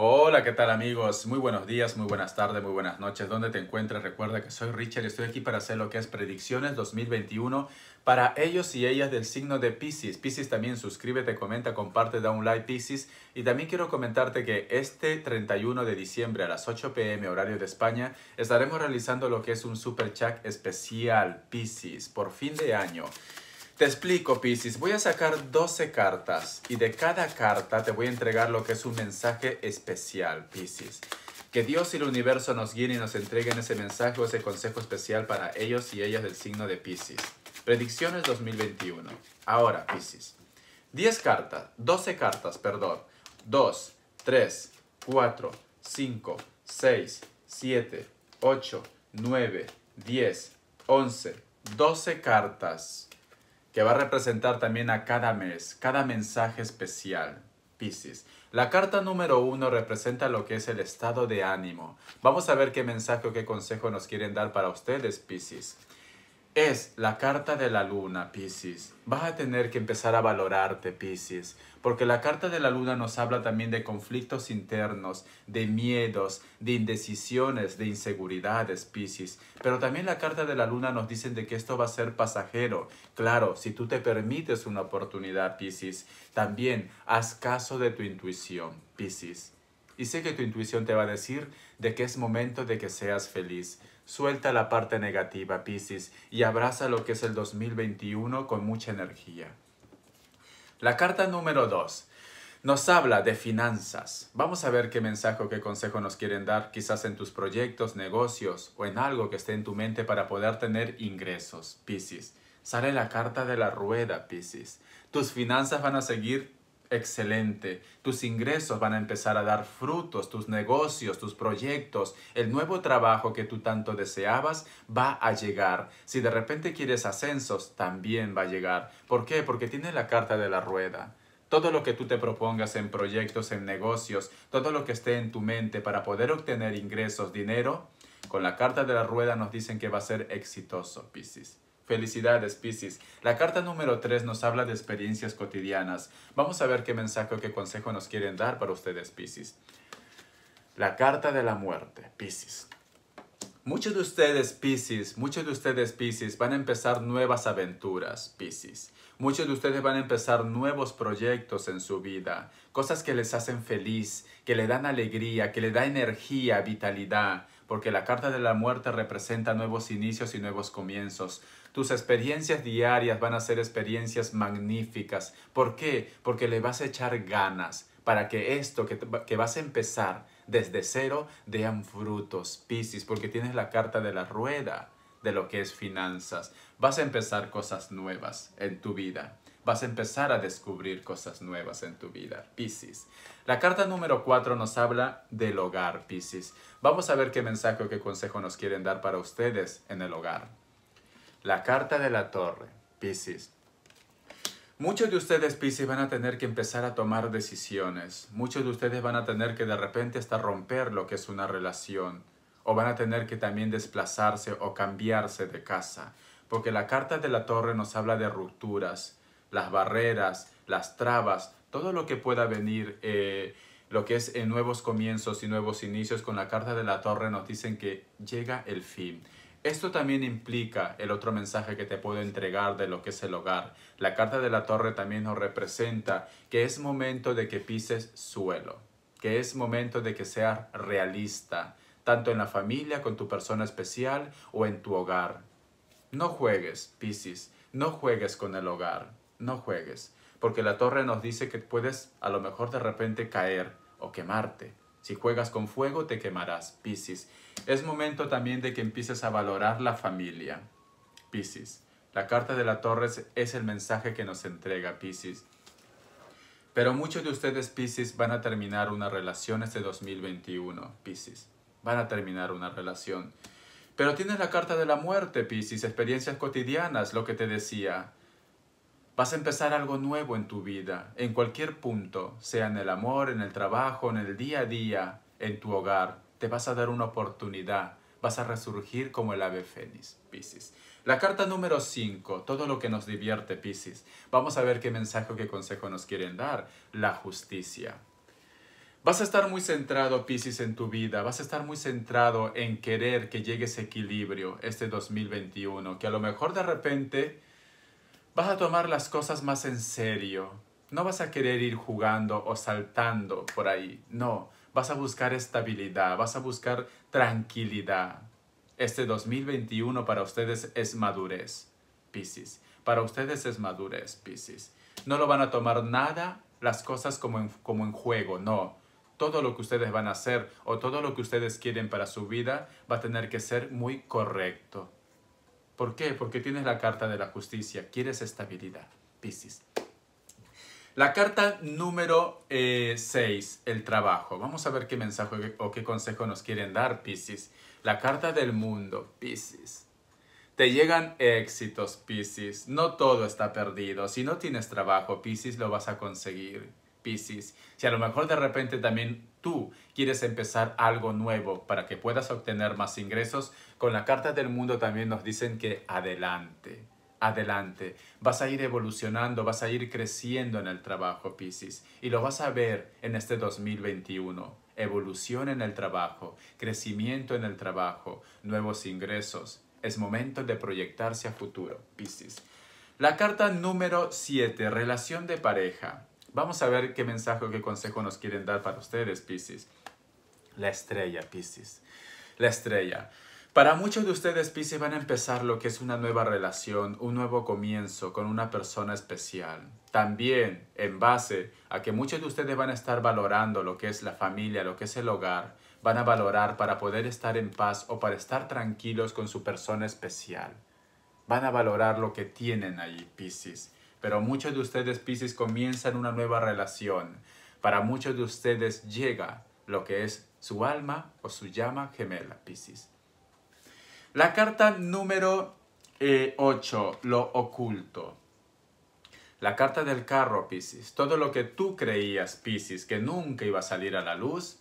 Hola, ¿qué tal amigos? Muy buenos días, muy buenas tardes, muy buenas noches. ¿Dónde te encuentras? Recuerda que soy Richard y estoy aquí para hacer lo que es predicciones 2021 para ellos y ellas del signo de Pisces. Pisces también suscríbete, comenta, comparte, da un like Pisces. Y también quiero comentarte que este 31 de diciembre a las 8 pm horario de España estaremos realizando lo que es un super chat especial Pisces por fin de año. Te explico, Piscis. Voy a sacar 12 cartas y de cada carta te voy a entregar lo que es un mensaje especial, Piscis. Que Dios y el universo nos guíen y nos entreguen ese mensaje o ese consejo especial para ellos y ellas del signo de Piscis. Predicciones 2021. Ahora, Piscis. 10 cartas, 12 cartas, perdón. 2, 3, 4, 5, 6, 7, 8, 9, 10, 11, 12 cartas que va a representar también a cada mes, cada mensaje especial. Pisces. La carta número uno representa lo que es el estado de ánimo. Vamos a ver qué mensaje o qué consejo nos quieren dar para ustedes, Pisces. Es la carta de la luna, Piscis. Vas a tener que empezar a valorarte, Piscis, porque la carta de la luna nos habla también de conflictos internos, de miedos, de indecisiones, de inseguridades, Piscis. Pero también la carta de la luna nos dice de que esto va a ser pasajero. Claro, si tú te permites una oportunidad, Piscis, también haz caso de tu intuición, Piscis. Y sé que tu intuición te va a decir de que es momento de que seas feliz, Suelta la parte negativa, Piscis, y abraza lo que es el 2021 con mucha energía. La carta número 2 nos habla de finanzas. Vamos a ver qué mensaje o qué consejo nos quieren dar quizás en tus proyectos, negocios o en algo que esté en tu mente para poder tener ingresos, Piscis. Sale la carta de la rueda, Piscis. Tus finanzas van a seguir Excelente. Tus ingresos van a empezar a dar frutos, tus negocios, tus proyectos, el nuevo trabajo que tú tanto deseabas va a llegar. Si de repente quieres ascensos, también va a llegar. ¿Por qué? Porque tiene la carta de la rueda. Todo lo que tú te propongas en proyectos, en negocios, todo lo que esté en tu mente para poder obtener ingresos, dinero, con la carta de la rueda nos dicen que va a ser exitoso, Piscis. Felicidades, Piscis. La carta número 3 nos habla de experiencias cotidianas. Vamos a ver qué mensaje o qué consejo nos quieren dar para ustedes, Piscis. La carta de la muerte, Piscis. Muchos de ustedes, Piscis, muchos de ustedes, Piscis, van a empezar nuevas aventuras, Piscis. Muchos de ustedes van a empezar nuevos proyectos en su vida, cosas que les hacen feliz, que le dan alegría, que le dan energía, vitalidad porque la carta de la muerte representa nuevos inicios y nuevos comienzos. Tus experiencias diarias van a ser experiencias magníficas. ¿Por qué? Porque le vas a echar ganas para que esto que, vas a empezar desde cero dean frutos, Piscis, porque tienes la carta de la rueda de lo que es finanzas. Vas a empezar cosas nuevas en tu vida vas a empezar a descubrir cosas nuevas en tu vida, Piscis. La carta número 4 nos habla del hogar, Piscis. Vamos a ver qué mensaje o qué consejo nos quieren dar para ustedes en el hogar. La carta de la torre, Piscis. Muchos de ustedes, Pisces, van a tener que empezar a tomar decisiones. Muchos de ustedes van a tener que de repente hasta romper lo que es una relación. O van a tener que también desplazarse o cambiarse de casa. Porque la carta de la torre nos habla de rupturas, las barreras, las trabas, todo lo que pueda venir, eh, lo que es en eh, nuevos comienzos y nuevos inicios con la carta de la torre nos dicen que llega el fin. Esto también implica el otro mensaje que te puedo entregar de lo que es el hogar. La carta de la torre también nos representa que es momento de que pises suelo, que es momento de que seas realista, tanto en la familia, con tu persona especial o en tu hogar. No juegues, Piscis, no juegues con el hogar no juegues, porque la torre nos dice que puedes a lo mejor de repente caer o quemarte. Si juegas con fuego te quemarás, Piscis. Es momento también de que empieces a valorar la familia, Piscis. La carta de la torre es el mensaje que nos entrega Piscis. Pero muchos de ustedes, Piscis, van a terminar una relación este 2021, Piscis. Van a terminar una relación. Pero tienes la carta de la muerte, Piscis, experiencias cotidianas, lo que te decía. Vas a empezar algo nuevo en tu vida, en cualquier punto, sea en el amor, en el trabajo, en el día a día, en tu hogar. Te vas a dar una oportunidad. Vas a resurgir como el ave fénix, Pisces. La carta número 5, todo lo que nos divierte, Pisces. Vamos a ver qué mensaje o qué consejo nos quieren dar. La justicia. Vas a estar muy centrado, Pisces, en tu vida. Vas a estar muy centrado en querer que llegue ese equilibrio este 2021, que a lo mejor de repente Vas a tomar las cosas más en serio. No vas a querer ir jugando o saltando por ahí. No, vas a buscar estabilidad, vas a buscar tranquilidad. Este 2021 para ustedes es madurez, Piscis. Para ustedes es madurez, Piscis. No lo van a tomar nada las cosas como como en juego, no. Todo lo que ustedes van a hacer o todo lo que ustedes quieren para su vida va a tener que ser muy correcto, ¿Por qué? Porque tienes la carta de la justicia, quieres estabilidad, Piscis. La carta número 6, eh, el trabajo. Vamos a ver qué mensaje o qué consejo nos quieren dar, Piscis. La carta del mundo, Piscis. Te llegan éxitos, Piscis. No todo está perdido. Si no tienes trabajo, Piscis, lo vas a conseguir. Piscis. Si a lo mejor de repente también tú quieres empezar algo nuevo para que puedas obtener más ingresos, con la carta del mundo también nos dicen que adelante. Adelante, vas a ir evolucionando, vas a ir creciendo en el trabajo, Piscis, y lo vas a ver en este 2021. Evolución en el trabajo, crecimiento en el trabajo, nuevos ingresos. Es momento de proyectarse a futuro, Piscis. La carta número 7, relación de pareja. Vamos a ver qué mensaje o qué consejo nos quieren dar para ustedes, Piscis. La estrella, Piscis. La estrella. Para muchos de ustedes, Piscis, van a empezar lo que es una nueva relación, un nuevo comienzo con una persona especial. También en base a que muchos de ustedes van a estar valorando lo que es la familia, lo que es el hogar, van a valorar para poder estar en paz o para estar tranquilos con su persona especial. Van a valorar lo que tienen ahí, Piscis pero muchos de ustedes, Pisces, comienzan una nueva relación. Para muchos de ustedes llega lo que es su alma o su llama gemela, Pisces. La carta número 8, eh, lo oculto. La carta del carro, Pisces. Todo lo que tú creías, Pisces, que nunca iba a salir a la luz,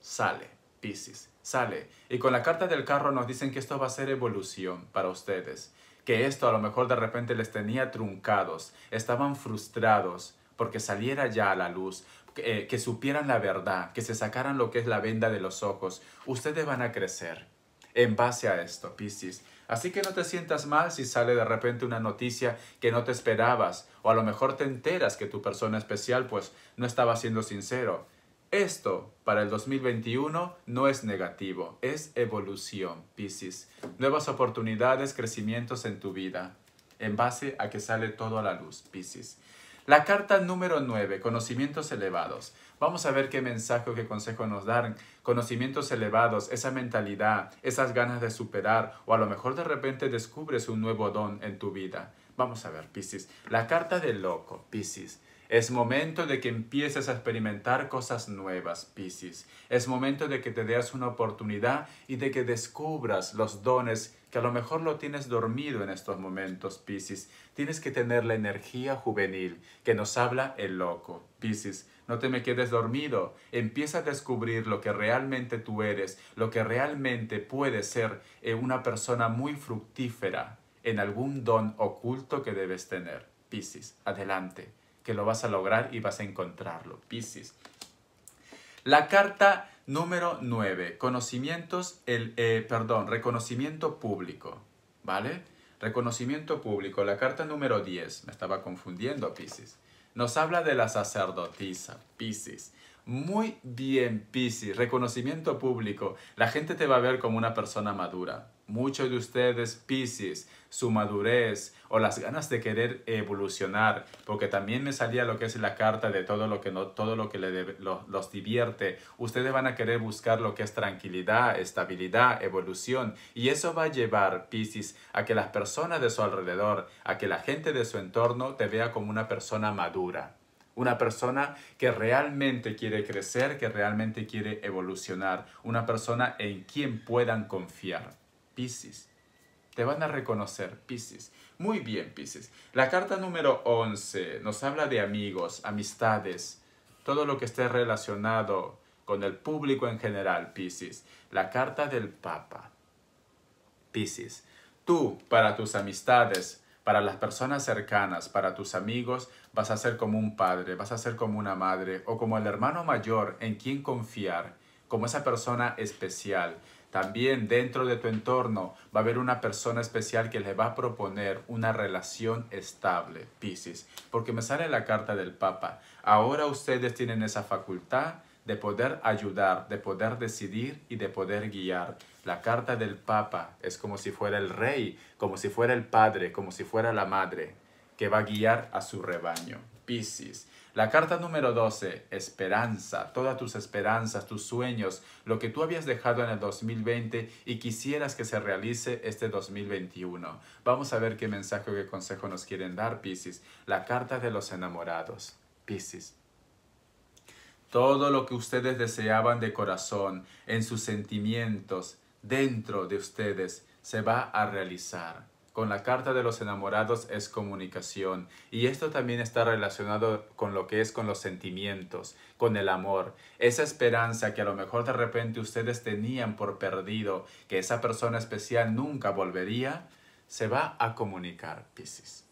sale, Pisces, sale. Y con la carta del carro nos dicen que esto va a ser evolución para ustedes que esto a lo mejor de repente les tenía truncados, estaban frustrados porque saliera ya a la luz, eh, que, supieran la verdad, que se sacaran lo que es la venda de los ojos. Ustedes van a crecer en base a esto, Piscis. Así que no te sientas mal si sale de repente una noticia que no te esperabas o a lo mejor te enteras que tu persona especial pues no estaba siendo sincero. Esto para el 2021 no es negativo, es evolución, Piscis. Nuevas oportunidades, crecimientos en tu vida, en base a que sale todo a la luz, Piscis. La carta número 9, conocimientos elevados. Vamos a ver qué mensaje o qué consejo nos dan. Conocimientos elevados, esa mentalidad, esas ganas de superar o a lo mejor de repente descubres un nuevo don en tu vida. Vamos a ver, Piscis. La carta del loco, Piscis. Es momento de que empieces a experimentar cosas nuevas, Piscis. Es momento de que te des una oportunidad y de que descubras los dones que a lo mejor lo tienes dormido en estos momentos, Piscis. Tienes que tener la energía juvenil que nos habla el loco. Piscis, no te me quedes dormido. Empieza a descubrir lo que realmente tú eres, lo que realmente puedes ser eh, una persona muy fructífera en algún don oculto que debes tener. Piscis, adelante que lo vas a lograr y vas a encontrarlo. Piscis. La carta número 9, conocimientos, el, eh, perdón, reconocimiento público, ¿vale? Reconocimiento público, la carta número 10, me estaba confundiendo, Piscis. Nos habla de la sacerdotisa, Piscis. Muy bien, Piscis, reconocimiento público. La gente te va a ver como una persona madura. Muchos de ustedes, Pisces, su madurez o las ganas de querer evolucionar, porque también me salía lo que es la carta de todo lo que, no, todo lo que le los divierte. Ustedes van a querer buscar lo que es tranquilidad, estabilidad, evolución. Y eso va a llevar, Pisces, a que las personas de su alrededor, a que la gente de su entorno te vea como una persona madura una persona que realmente quiere crecer, que realmente quiere evolucionar, una persona en quien puedan confiar. Pisces, Te van a reconocer, Piscis. Muy bien, Piscis. La carta número 11 nos habla de amigos, amistades, todo lo que esté relacionado con el público en general, Piscis. La carta del Papa. Piscis, tú, para tus amistades, para las personas cercanas, para tus amigos, vas a ser como un padre, vas a ser como una madre o como el hermano mayor en quien confiar, como esa persona especial, también dentro de tu entorno va a haber una persona especial que le va a proponer una relación estable, Pisces. porque me sale la carta del Papa. Ahora ustedes tienen esa facultad de poder ayudar, de poder decidir y de poder guiar. La carta del Papa es como si fuera el rey, como si fuera el padre, como si fuera la madre, que va a guiar a su rebaño. Piscis. La carta número 12, esperanza, todas tus esperanzas, tus sueños, lo que tú habías dejado en el 2020 y quisieras que se realice este 2021. Vamos a ver qué mensaje o qué consejo nos quieren dar, Piscis. La carta de los enamorados, Piscis. Todo lo que ustedes deseaban de corazón, en sus sentimientos, dentro de ustedes, se va a realizar con la carta de los enamorados es comunicación. Y esto también está relacionado con lo que es con los sentimientos, con el amor. Esa esperanza que a lo mejor de repente ustedes tenían por perdido, que esa persona especial nunca volvería, se va a comunicar, Piscis.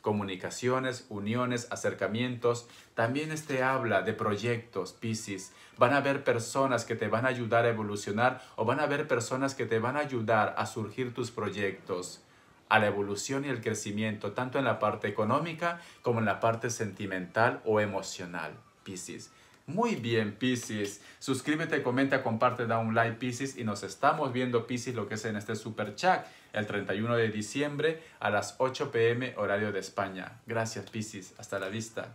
Comunicaciones, uniones, acercamientos. También este habla de proyectos, Piscis. Van a haber personas que te van a ayudar a evolucionar o van a haber personas que te van a ayudar a surgir tus proyectos a la evolución y el crecimiento, tanto en la parte económica como en la parte sentimental o emocional. Piscis. Muy bien, Piscis. Suscríbete, comenta, comparte, da un like, Piscis. Y nos estamos viendo, Piscis, lo que es en este super chat, el 31 de diciembre a las 8 pm, horario de España. Gracias, Piscis. Hasta la vista.